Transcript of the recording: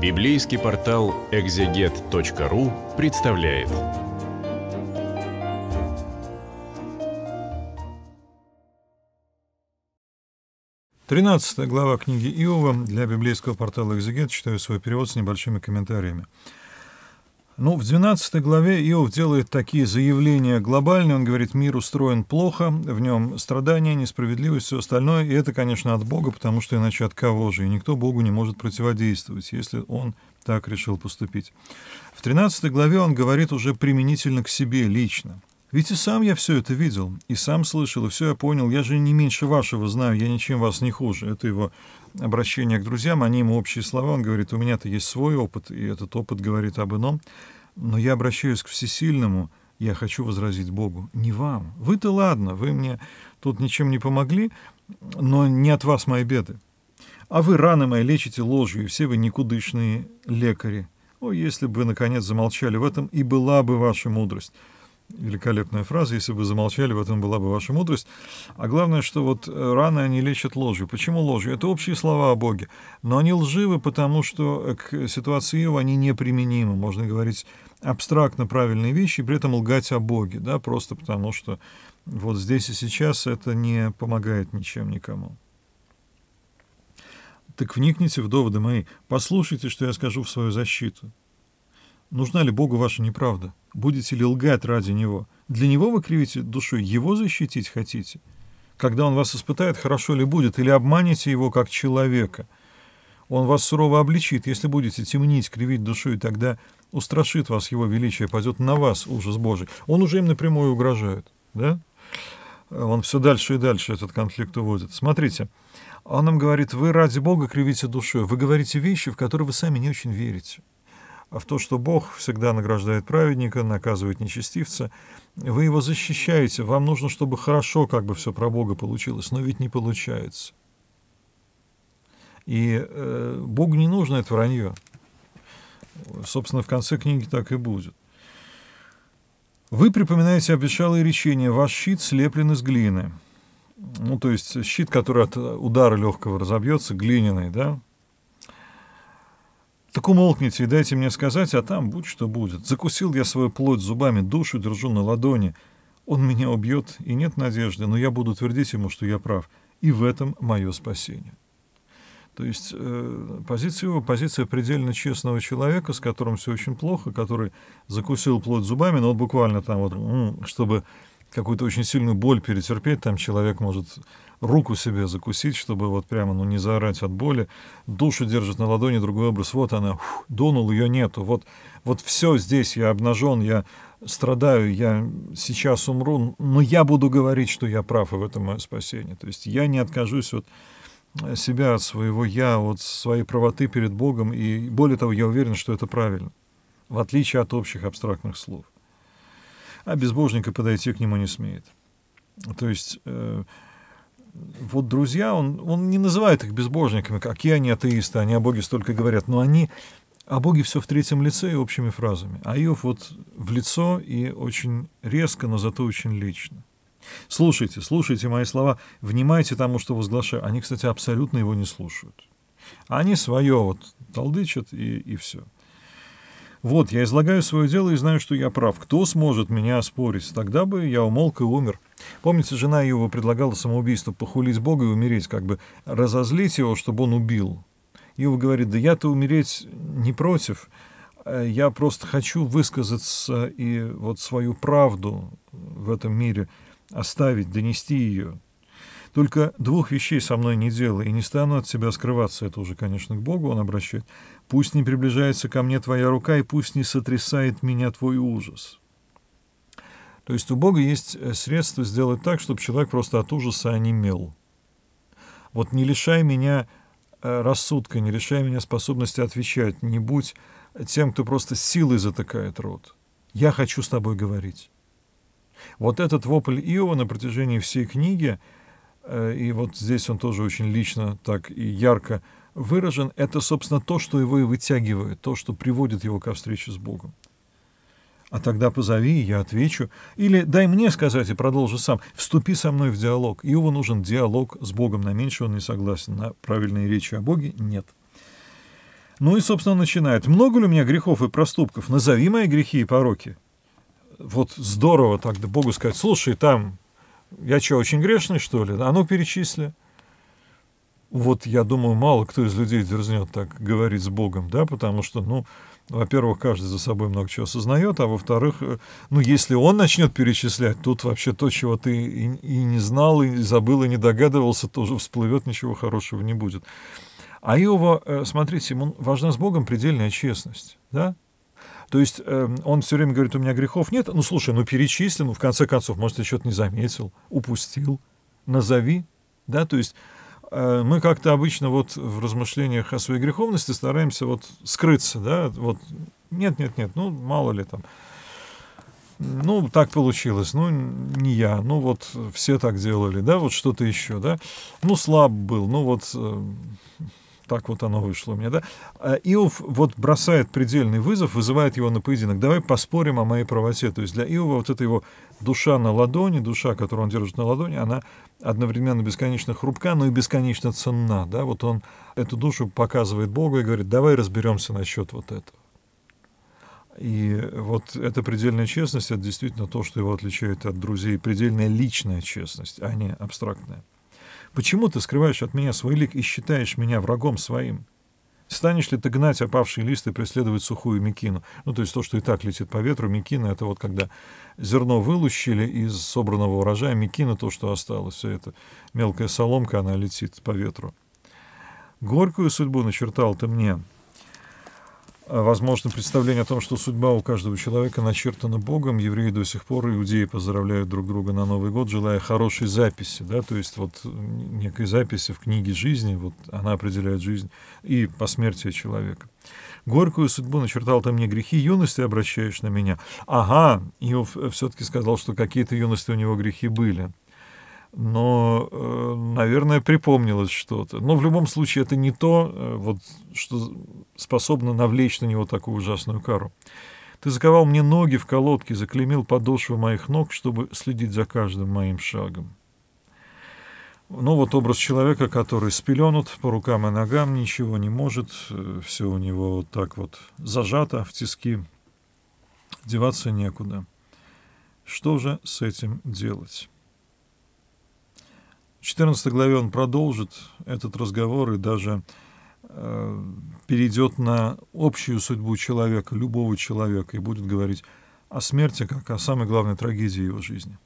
Библейский портал экзегет.ру представляет. Тринадцатая глава книги Иова для библейского портала «Экзегет» читаю свой перевод с небольшими комментариями. Ну, в 12 главе Иов делает такие заявления глобальные. Он говорит, мир устроен плохо, в нем страдания, несправедливость, все остальное. И это, конечно, от Бога, потому что иначе от кого же? И никто Богу не может противодействовать, если он так решил поступить. В 13 главе он говорит уже применительно к себе лично. Ведь и сам я все это видел, и сам слышал, и все я понял. Я же не меньше вашего знаю, я ничем вас не хуже. Это его обращение к друзьям, они ему общие слова. Он говорит, у меня-то есть свой опыт, и этот опыт говорит об ином. Но я обращаюсь к всесильному, я хочу возразить Богу, не вам. Вы-то ладно, вы мне тут ничем не помогли, но не от вас мои беды. А вы раны мои лечите ложью, и все вы никудышные лекари. О, если бы вы, наконец, замолчали в этом, и была бы ваша мудрость великолепная фраза. Если бы замолчали, в этом была бы ваша мудрость. А главное, что вот э, раны они лечат ложью. Почему ложью? Это общие слова о Боге. Но они лживы, потому что э, к ситуации Иова они неприменимы. Можно говорить абстрактно правильные вещи, и при этом лгать о Боге, да, просто потому что вот здесь и сейчас это не помогает ничем никому. Так вникните в доводы мои, послушайте, что я скажу в свою защиту. Нужна ли Богу ваша неправда? Будете ли лгать ради Него? Для Него вы кривите душу, Его защитить хотите? Когда Он вас испытает, хорошо ли будет, или обманете Его как человека? Он вас сурово обличит, если будете темнить, кривить душу, и тогда устрашит вас Его величие, пойдет на вас ужас Божий. Он уже им напрямую угрожает, да? Он все дальше и дальше этот конфликт уводит. Смотрите, он нам говорит, вы ради Бога кривите душой, вы говорите вещи, в которые вы сами не очень верите а в то, что Бог всегда награждает праведника, наказывает нечестивца. Вы его защищаете, вам нужно, чтобы хорошо как бы все про Бога получилось, но ведь не получается. И э, Богу не нужно это вранье. Собственно, в конце книги так и будет. Вы припоминаете обещалое речение «Ваш щит слеплен из глины». Ну, то есть щит, который от удара легкого разобьется, глиняный, да? Так умолкните и дайте мне сказать, а там будь что будет. Закусил я свою плоть зубами, душу держу на ладони. Он меня убьет, и нет надежды, но я буду твердить ему, что я прав. И в этом мое спасение. То есть э, позиция его, позиция предельно честного человека, с которым все очень плохо, который закусил плоть зубами, но вот буквально там вот, чтобы какую-то очень сильную боль перетерпеть, там человек может руку себе закусить, чтобы вот прямо, ну, не заорать от боли, душу держит на ладони другой образ, вот она, ух, дунул, ее нету, вот, вот все здесь, я обнажен, я страдаю, я сейчас умру, но я буду говорить, что я прав, и в этом мое спасение. То есть я не откажусь от э, себя, от своего я, от своей правоты перед Богом, и более того, я уверен, что это правильно, в отличие от общих абстрактных слов а безбожник и подойти к нему не смеет. То есть э, вот друзья, он, он не называет их безбожниками, какие они атеисты, они о Боге столько говорят, но они о Боге все в третьем лице и общими фразами. А Иов вот в лицо и очень резко, но зато очень лично. Слушайте, слушайте мои слова, внимайте тому, что возглашаю. Они, кстати, абсолютно его не слушают. Они свое вот толдычат и, и все. Вот, я излагаю свое дело и знаю, что я прав. Кто сможет меня оспорить? Тогда бы я умолк и умер. Помните, жена его предлагала самоубийство, похулить Бога и умереть, как бы разозлить его, чтобы он убил. Иов говорит, да я-то умереть не против, э, я просто хочу высказаться и вот свою правду в этом мире оставить, донести ее. Только двух вещей со мной не делай, и не стану от тебя скрываться, это уже, конечно, к Богу он обращает. Пусть не приближается ко мне твоя рука, и пусть не сотрясает меня твой ужас. То есть у Бога есть э, средство сделать так, чтобы человек просто от ужаса онемел. Вот не лишай меня э, рассудка, не лишай меня способности отвечать, не будь тем, кто просто силой затыкает рот. Я хочу с тобой говорить. Вот этот вопль Иова на протяжении всей книги — Э, и вот здесь он тоже очень лично так и ярко выражен, это, собственно, то, что его и вытягивает, то, что приводит его ко встрече с Богом. А тогда позови, и я отвечу. Или дай мне сказать и продолжи сам. Вступи со мной в диалог. Иову нужен диалог с Богом. На меньше он не согласен. На правильные речи о Боге нет. Ну и, собственно, начинает. Много ли у меня грехов и проступков? Назови мои грехи и пороки. Вот здорово так да Богу сказать, слушай, там я что, очень грешный, что ли? А ну, перечисли. Вот, я думаю, мало кто из людей дерзнет так говорить с Богом, да, потому что, ну, во-первых, каждый за собой много чего осознает, а во-вторых, э, ну, если он начнет перечислять, тут вообще то, чего ты и, и не знал, и забыл, и не догадывался, тоже всплывет, ничего хорошего не будет. А Иова, э, смотрите, ему важна с Богом предельная честность, да, то есть э, он все время говорит, у меня грехов нет. Ну, слушай, ну перечисли, ну, в конце концов, может, я что-то не заметил, упустил, назови, да, то есть э, мы как-то обычно вот в размышлениях о своей греховности стараемся вот скрыться, да, вот нет-нет-нет, ну, мало ли там, ну, так получилось, ну, не я, ну, вот все так делали, да, вот что-то еще, да, ну, слаб был, ну, вот, эм, так вот оно вышло у меня, да? А, Иов вот бросает предельный вызов, вызывает его на поединок. Давай поспорим о моей правоте. То есть для Иова вот эта его душа на ладони, душа, которую он держит на ладони, она одновременно бесконечно хрупка, но и бесконечно ценна, да? Вот он эту душу показывает Богу и говорит, давай разберемся насчет вот этого. И вот эта предельная честность, это действительно то, что его отличает от друзей. Предельная личная честность, а не абстрактная. Почему ты скрываешь от меня свой лик и считаешь меня врагом своим? Станешь ли ты гнать опавшие листы и преследовать сухую мекину? Ну, то есть то, что и так летит по ветру. Мекина — это вот когда зерно вылущили из собранного урожая. Мекина — то, что осталось. Все это мелкая соломка, она летит по ветру. Горькую судьбу начертал ты мне, Э, возможно, представление о том, что судьба у каждого человека начертана Богом. Евреи до сих пор, иудеи поздравляют друг друга на Новый год, желая хорошей записи, да, то есть вот э, некой записи в книге жизни, вот она определяет жизнь и посмертие человека. Горькую судьбу начертал ты мне грехи юности, обращаешь на меня. Ага, Иов э, все-таки сказал, что какие-то юности у него грехи были но, э, наверное, припомнилось что-то. Но в любом случае это не то, э, вот, что способно навлечь на него такую ужасную кару. Ты заковал мне ноги в колодке, заклемил подошвы моих ног, чтобы следить за каждым моим шагом. Ну вот образ человека, который спеленут по рукам и ногам, ничего не может, э, все у него вот так вот зажато в тиски, деваться некуда. Что же с этим делать? В 14 главе он продолжит этот разговор и даже э, перейдет на общую судьбу человека, любого человека, и будет говорить о смерти как о самой главной трагедии его жизни.